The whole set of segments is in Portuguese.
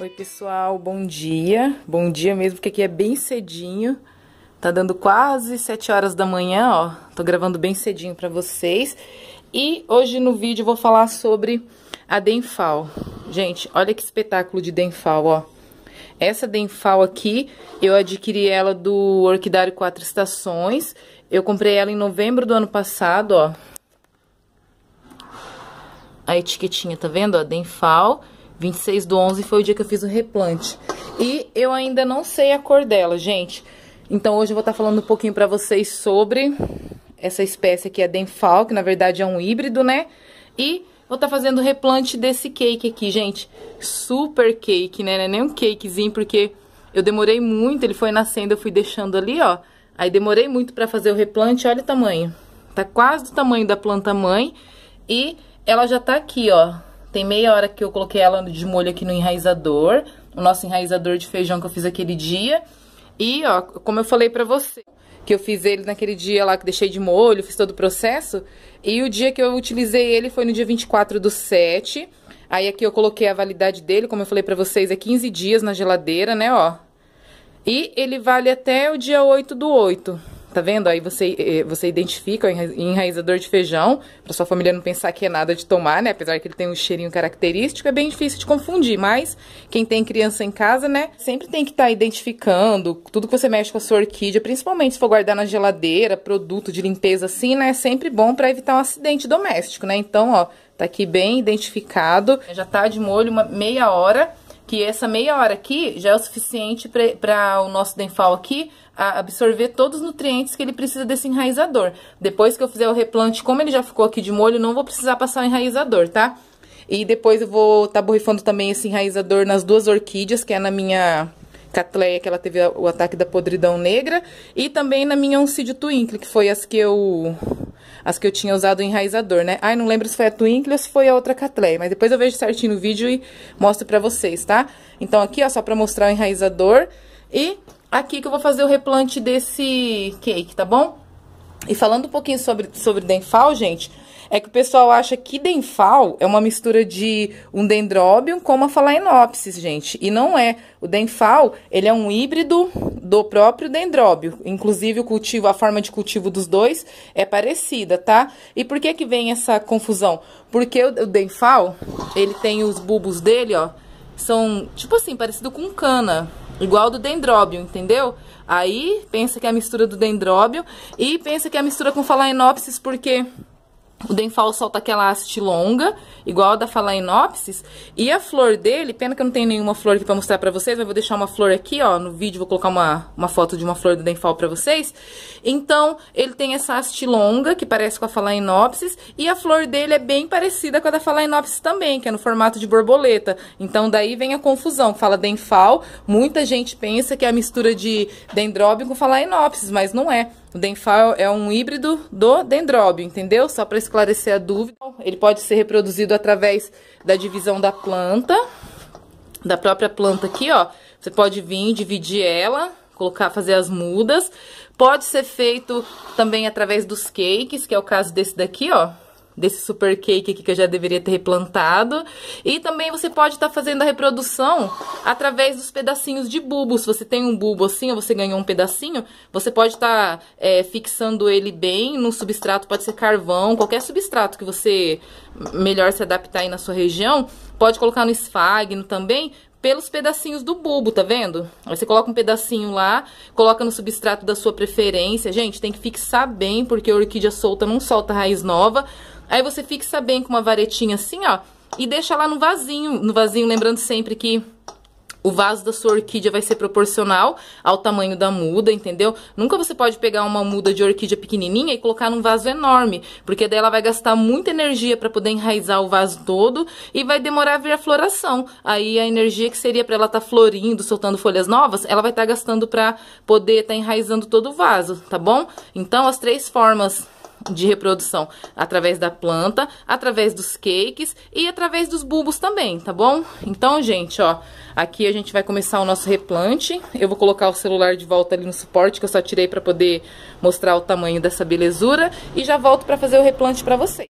Oi, pessoal, bom dia. Bom dia mesmo, porque aqui é bem cedinho. Tá dando quase 7 horas da manhã, ó. Tô gravando bem cedinho pra vocês. E hoje no vídeo eu vou falar sobre a Denfal. Gente, olha que espetáculo de Denfal, ó. Essa Denfal aqui, eu adquiri ela do Orquidário Quatro Estações. Eu comprei ela em novembro do ano passado, ó. A etiquetinha, tá vendo? A Denfal. Denfal 26 do 11 foi o dia que eu fiz o replante. E eu ainda não sei a cor dela, gente. Então hoje eu vou estar falando um pouquinho pra vocês sobre essa espécie aqui, a Denfal, que na verdade é um híbrido, né? E vou estar fazendo o replante desse cake aqui, gente. Super cake, né? Não é nem um cakezinho, porque eu demorei muito, ele foi nascendo, eu fui deixando ali, ó. Aí demorei muito pra fazer o replante, olha o tamanho. Tá quase do tamanho da planta mãe. E ela já tá aqui, ó tem meia hora que eu coloquei ela de molho aqui no enraizador, o nosso enraizador de feijão que eu fiz aquele dia. E, ó, como eu falei pra você, que eu fiz ele naquele dia lá que deixei de molho, fiz todo o processo. E o dia que eu utilizei ele foi no dia 24 do 7. Aí aqui eu coloquei a validade dele, como eu falei pra vocês, é 15 dias na geladeira, né, ó. E ele vale até o dia 8 do 8. Tá vendo? Aí você, eh, você identifica o enraizador de feijão, pra sua família não pensar que é nada de tomar, né? Apesar que ele tem um cheirinho característico, é bem difícil de confundir. Mas quem tem criança em casa, né? Sempre tem que estar tá identificando tudo que você mexe com a sua orquídea, principalmente se for guardar na geladeira, produto de limpeza assim, né? É sempre bom para evitar um acidente doméstico, né? Então, ó, tá aqui bem identificado. Já tá de molho uma meia hora, que essa meia hora aqui já é o suficiente para o nosso denfal aqui a absorver todos os nutrientes que ele precisa desse enraizador. Depois que eu fizer o replante, como ele já ficou aqui de molho, não vou precisar passar o enraizador, tá? E depois eu vou estar tá borrifando também esse enraizador nas duas orquídeas, que é na minha catleia, que ela teve o ataque da podridão negra, e também na minha oncídio twinkle, que foi as que eu as que eu tinha usado o enraizador, né? Ai, não lembro se foi a Twinkle ou se foi a outra Catleia, mas depois eu vejo certinho no vídeo e mostro pra vocês, tá? Então aqui, ó, só pra mostrar o enraizador, e aqui que eu vou fazer o replante desse cake, tá bom? E falando um pouquinho sobre, sobre denfal, gente, é que o pessoal acha que denfal é uma mistura de um dendróbio com uma falainopsis, gente. E não é. O denfal, ele é um híbrido do próprio dendróbio. Inclusive, o cultivo, a forma de cultivo dos dois é parecida, tá? E por que que vem essa confusão? Porque o, o denfal, ele tem os bulbos dele, ó, são, tipo assim, parecido com cana, Igual do dendróbio, entendeu? Aí pensa que é a mistura do dendróbio e pensa que é a mistura com phalaenopsis porque o denfal solta aquela haste longa, igual a da Phalaenopsis. E a flor dele, pena que eu não tenho nenhuma flor aqui pra mostrar pra vocês, mas vou deixar uma flor aqui, ó, no vídeo, vou colocar uma, uma foto de uma flor do denfal pra vocês. Então, ele tem essa haste longa, que parece com a Phalaenopsis, e a flor dele é bem parecida com a da Phalaenopsis também, que é no formato de borboleta. Então, daí vem a confusão, fala denfal, muita gente pensa que é a mistura de dendróbio com Phalaenopsis, mas não é. O denfal é um híbrido do dendróbio, entendeu? Só para esclarecer a dúvida. Ele pode ser reproduzido através da divisão da planta, da própria planta aqui, ó. Você pode vir, dividir ela, colocar, fazer as mudas. Pode ser feito também através dos cakes, que é o caso desse daqui, ó desse super cake aqui que eu já deveria ter replantado. E também você pode estar tá fazendo a reprodução através dos pedacinhos de bulbo. Se você tem um bulbo assim, ou você ganhou um pedacinho, você pode estar tá, é, fixando ele bem no substrato, pode ser carvão, qualquer substrato que você melhor se adaptar aí na sua região. Pode colocar no esfagno também, pelos pedacinhos do bulbo, tá vendo? Aí você coloca um pedacinho lá, coloca no substrato da sua preferência. Gente, tem que fixar bem, porque a orquídea solta não solta raiz nova. Aí você fixa bem com uma varetinha assim, ó, e deixa lá no vasinho, no vasinho, lembrando sempre que o vaso da sua orquídea vai ser proporcional ao tamanho da muda, entendeu? Nunca você pode pegar uma muda de orquídea pequenininha e colocar num vaso enorme, porque daí ela vai gastar muita energia para poder enraizar o vaso todo e vai demorar a vir a floração. Aí a energia que seria para ela estar tá florindo, soltando folhas novas, ela vai estar tá gastando para poder estar tá enraizando todo o vaso, tá bom? Então as três formas de reprodução através da planta, através dos cakes e através dos bulbos também, tá bom? Então, gente, ó, aqui a gente vai começar o nosso replante. Eu vou colocar o celular de volta ali no suporte que eu só tirei para poder mostrar o tamanho dessa belezura e já volto para fazer o replante para vocês.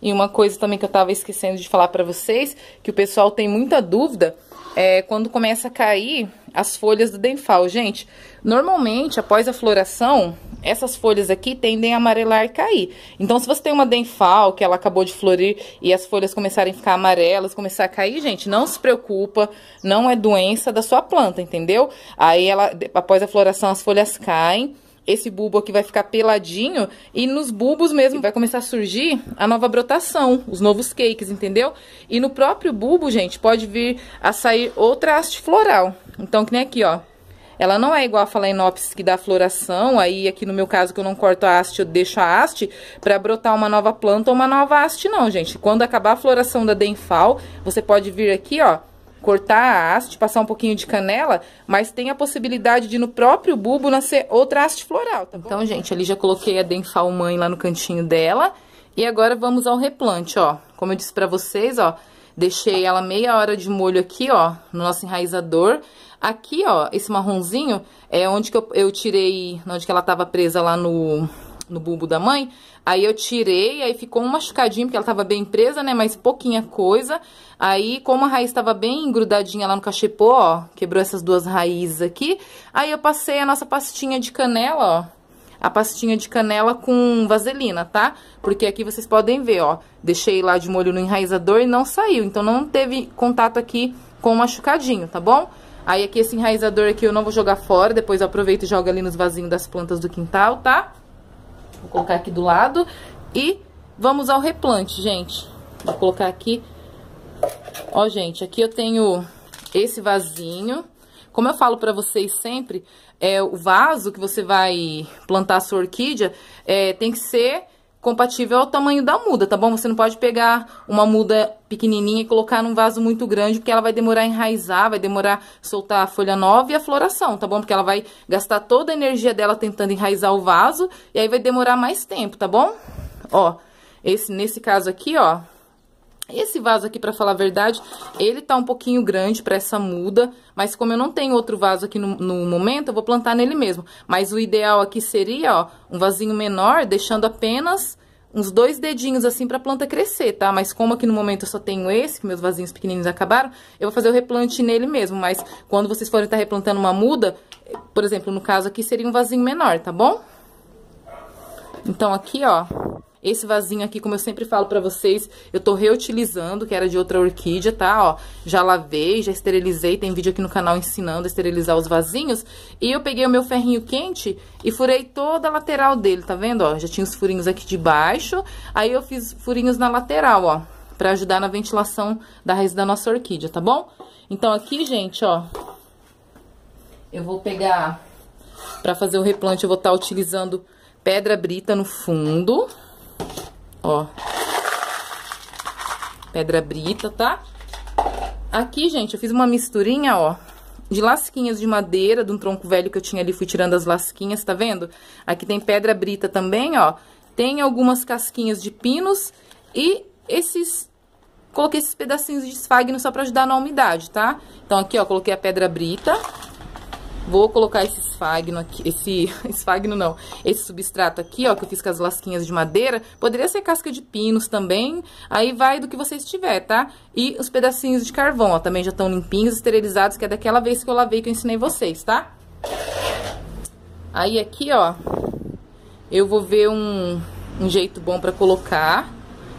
E uma coisa também que eu tava esquecendo de falar para vocês, que o pessoal tem muita dúvida, é quando começa a cair as folhas do denfal. Gente, normalmente após a floração, essas folhas aqui tendem a amarelar e cair. Então, se você tem uma denfal, que ela acabou de florir e as folhas começarem a ficar amarelas, começar a cair, gente, não se preocupa, não é doença da sua planta, entendeu? Aí, ela, após a floração, as folhas caem esse bulbo aqui vai ficar peladinho e nos bulbos mesmo vai começar a surgir a nova brotação, os novos cakes, entendeu? E no próprio bulbo, gente, pode vir a sair outra haste floral. Então, que nem aqui, ó. Ela não é igual a Phalaenopsis que dá floração, aí aqui no meu caso que eu não corto a haste, eu deixo a haste para brotar uma nova planta ou uma nova haste não, gente. Quando acabar a floração da Denfal, você pode vir aqui, ó, cortar a haste, passar um pouquinho de canela, mas tem a possibilidade de no próprio bulbo nascer outra haste floral, tá bom? Então, gente, ali já coloquei a Denfal mãe lá no cantinho dela. E agora vamos ao replante, ó. Como eu disse pra vocês, ó, Deixei ela meia hora de molho aqui, ó, no nosso enraizador. Aqui, ó, esse marronzinho é onde que eu, eu tirei, onde que ela tava presa lá no, no bulbo da mãe. Aí eu tirei, aí ficou um machucadinho, porque ela tava bem presa, né, mas pouquinha coisa. Aí, como a raiz tava bem grudadinha lá no cachepô, ó, quebrou essas duas raízes aqui. Aí eu passei a nossa pastinha de canela, ó, a pastinha de canela com vaselina, tá? Porque aqui vocês podem ver, ó, deixei lá de molho no enraizador e não saiu, então não teve contato aqui com o machucadinho, tá bom? Aí aqui esse enraizador aqui eu não vou jogar fora, depois eu aproveito e jogo ali nos vasinhos das plantas do quintal, tá? Vou colocar aqui do lado e vamos ao replante, gente. Vou colocar aqui, ó, gente, aqui eu tenho esse vasinho como eu falo para vocês sempre, é, o vaso que você vai plantar a sua orquídea é, tem que ser compatível ao tamanho da muda, tá bom? Você não pode pegar uma muda pequenininha e colocar num vaso muito grande, porque ela vai demorar a enraizar, vai demorar soltar a folha nova e a floração, tá bom? Porque ela vai gastar toda a energia dela tentando enraizar o vaso, e aí vai demorar mais tempo, tá bom? Ó, esse, nesse caso aqui, ó, esse vaso aqui, pra falar a verdade, ele tá um pouquinho grande pra essa muda, mas como eu não tenho outro vaso aqui no, no, momento, eu vou plantar nele mesmo. Mas o ideal aqui seria, ó, um vasinho menor, deixando apenas uns dois dedinhos assim pra planta crescer, tá? Mas como aqui no momento eu só tenho esse, que meus vasinhos pequenininhos acabaram, eu vou fazer o replante nele mesmo. Mas quando vocês forem estar tá replantando uma muda, por exemplo, no caso aqui seria um vasinho menor, tá bom? Então aqui, ó, esse vasinho aqui, como eu sempre falo pra vocês, eu tô reutilizando, que era de outra orquídea, tá? Ó, já lavei, já esterilizei, tem vídeo aqui no canal ensinando a esterilizar os vasinhos. E eu peguei o meu ferrinho quente e furei toda a lateral dele, tá vendo? Ó, já tinha os furinhos aqui de baixo, aí eu fiz furinhos na lateral, ó, pra ajudar na ventilação da raiz da nossa orquídea, tá bom? Então aqui, gente, ó, eu vou pegar, pra fazer o replante, eu vou estar tá utilizando pedra brita no fundo... Ó. Pedra brita, tá? Aqui, gente, eu fiz uma misturinha, ó, de lasquinhas de madeira, de um tronco velho que eu tinha ali, fui tirando as lasquinhas, tá vendo? Aqui tem pedra brita também, ó. Tem algumas casquinhas de pinos e esses... Coloquei esses pedacinhos de esfagno só pra ajudar na umidade, tá? Então, aqui, ó, coloquei a pedra brita. Vou colocar esse esfagno aqui, esse esfagno não, esse substrato aqui, ó, que eu fiz com as lasquinhas de madeira. Poderia ser casca de pinos também, aí vai do que vocês tiver, tá? E os pedacinhos de carvão, ó, também já estão limpinhos, esterilizados, que é daquela vez que eu lavei que eu ensinei vocês, tá? Aí aqui, ó, eu vou ver um, um jeito bom pra colocar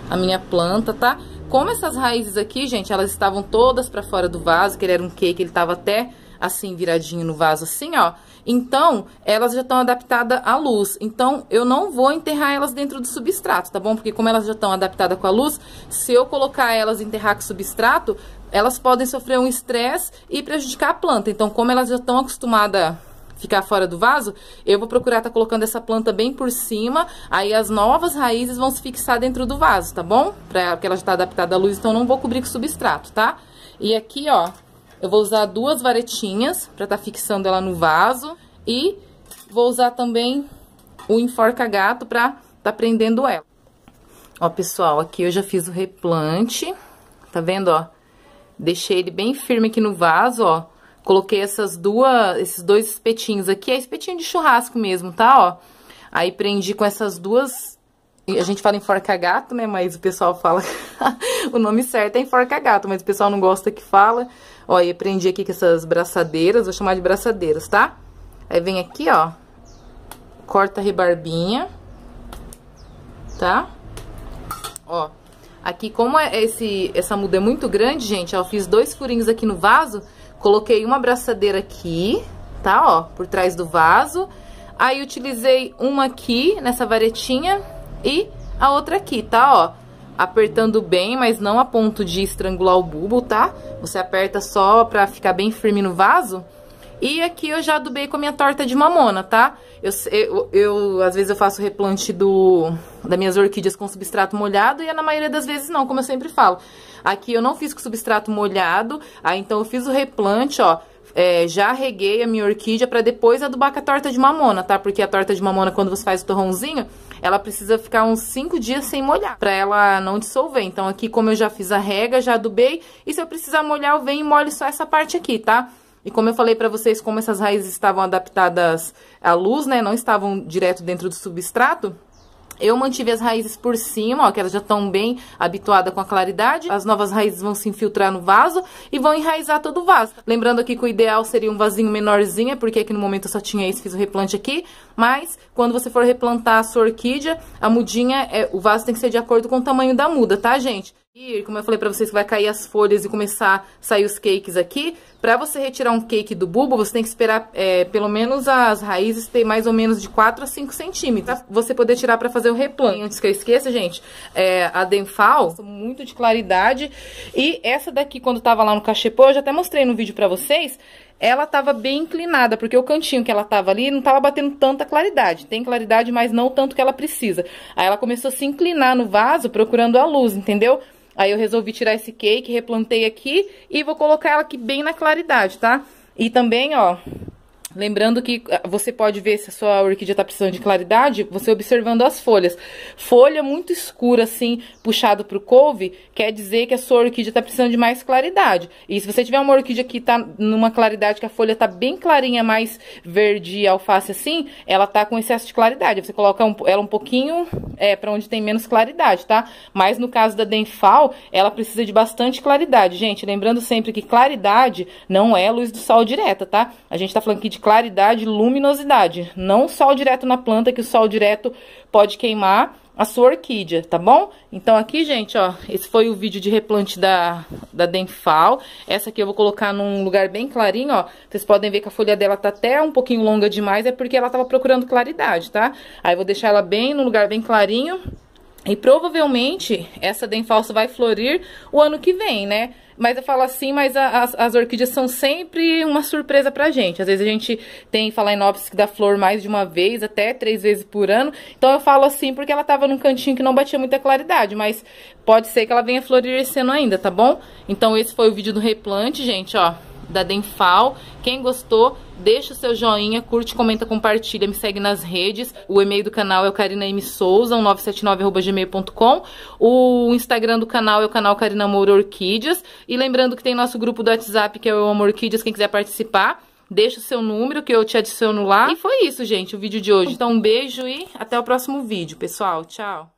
a minha planta, tá? Como essas raízes aqui, gente, elas estavam todas pra fora do vaso, que ele era um cake, ele tava até assim, viradinho no vaso, assim, ó. Então, elas já estão adaptadas à luz. Então, eu não vou enterrar elas dentro do substrato, tá bom? Porque como elas já estão adaptadas com a luz, se eu colocar elas enterrar com substrato, elas podem sofrer um estresse e prejudicar a planta. Então, como elas já estão acostumadas ficar fora do vaso, eu vou procurar estar tá colocando essa planta bem por cima, aí as novas raízes vão se fixar dentro do vaso, tá bom? Pra, porque ela já está adaptada à luz, então não vou cobrir com substrato, tá? E aqui, ó, eu vou usar duas varetinhas pra tá fixando ela no vaso. E vou usar também o enforca-gato pra tá prendendo ela. Ó, pessoal, aqui eu já fiz o replante. Tá vendo, ó? Deixei ele bem firme aqui no vaso, ó. Coloquei essas duas, esses dois espetinhos aqui. É espetinho de churrasco mesmo, tá, ó? Aí prendi com essas duas a gente fala enforca gato, né? Mas o pessoal fala. o nome certo é enforca gato, mas o pessoal não gosta que fala. Ó, e prendi aqui com essas braçadeiras, vou chamar de braçadeiras, tá? Aí vem aqui, ó. Corta a rebarbinha. Tá? Ó. Aqui, como é esse, essa muda é muito grande, gente, ó, eu fiz dois furinhos aqui no vaso, coloquei uma braçadeira aqui, tá, ó, por trás do vaso. Aí, utilizei uma aqui, nessa varetinha, e a outra aqui, tá? Ó, apertando bem, mas não a ponto de estrangular o bulbo, tá? Você aperta só pra ficar bem firme no vaso. E aqui eu já adubei com a minha torta de mamona, tá? Eu, eu, eu, às vezes eu faço replante do, das minhas orquídeas com substrato molhado e na maioria das vezes não, como eu sempre falo. Aqui eu não fiz com substrato molhado, aí então eu fiz o replante, ó, é, já reguei a minha orquídea pra depois adubar com a torta de mamona, tá? Porque a torta de mamona, quando você faz o torrãozinho, ela precisa ficar uns 5 dias sem molhar, pra ela não dissolver. Então aqui, como eu já fiz a rega, já adubei, e se eu precisar molhar, eu venho e molho só essa parte aqui, tá? E como eu falei pra vocês, como essas raízes estavam adaptadas à luz, né, não estavam direto dentro do substrato, eu mantive as raízes por cima, ó, que elas já estão bem habituadas com a claridade. As novas raízes vão se infiltrar no vaso e vão enraizar todo o vaso. Lembrando aqui que o ideal seria um vasinho menorzinho, porque aqui no momento eu só tinha esse, fiz o replante aqui. Mas, quando você for replantar a sua orquídea, a mudinha, é, o vaso tem que ser de acordo com o tamanho da muda, tá, gente? E, como eu falei pra vocês, que vai cair as folhas e começar a sair os cakes aqui, para você retirar um cake do bulbo, você tem que esperar é, pelo menos as raízes ter mais ou menos de 4 a 5 centímetros. Pra você poder tirar para fazer o replan. Antes que eu esqueça, gente, é, a Denfal, muito de claridade. E essa daqui, quando tava lá no cachepô, eu já até mostrei no vídeo para vocês, ela tava bem inclinada, porque o cantinho que ela tava ali não tava batendo tanta claridade. Tem claridade, mas não tanto que ela precisa. Aí ela começou a se inclinar no vaso procurando a luz, Entendeu? Aí eu resolvi tirar esse cake, replantei aqui e vou colocar ela aqui bem na claridade, tá? E também, ó, Lembrando que ah, você pode ver se a sua orquídea está precisando de claridade, você observando as folhas. Folha muito escura, assim, puxado para o couve, quer dizer que a sua orquídea está precisando de mais claridade. E se você tiver uma orquídea que está numa claridade, que a folha está bem clarinha, mais verde alface assim, ela está com excesso de claridade. Você coloca um, ela um pouquinho é, para onde tem menos claridade, tá? Mas no caso da Denfal, ela precisa de bastante claridade. Gente, lembrando sempre que claridade não é luz do sol direta, tá? A gente está falando aqui de claridade claridade e luminosidade. Não sol direto na planta, que o sol direto pode queimar a sua orquídea, tá bom? Então aqui, gente, ó, esse foi o vídeo de replante da, da Denfal. Essa aqui eu vou colocar num lugar bem clarinho, ó. Vocês podem ver que a folha dela tá até um pouquinho longa demais, é porque ela tava procurando claridade, tá? Aí eu vou deixar ela bem, num lugar bem clarinho e provavelmente essa denfalso vai florir o ano que vem, né? Mas eu falo assim, mas a, as, as, orquídeas são sempre uma surpresa pra gente. Às vezes a gente tem Phalaenopsis que dá flor mais de uma vez, até três vezes por ano. Então eu falo assim porque ela tava num cantinho que não batia muita claridade, mas pode ser que ela venha florir esse ano ainda, tá bom? Então esse foi o vídeo do replante, gente, ó da Denfal. Quem gostou, deixa o seu joinha, curte, comenta, compartilha, me segue nas redes. O e-mail do canal é o carinamsouza, 979.gmail.com. O Instagram do canal é o canal Carina amor Orquídeas. E lembrando que tem nosso grupo do WhatsApp, que é o Amor Orquídeas, quem quiser participar. Deixa o seu número que eu te adiciono lá. E foi isso, gente, o vídeo de hoje. Então, um beijo e até o próximo vídeo, pessoal. Tchau!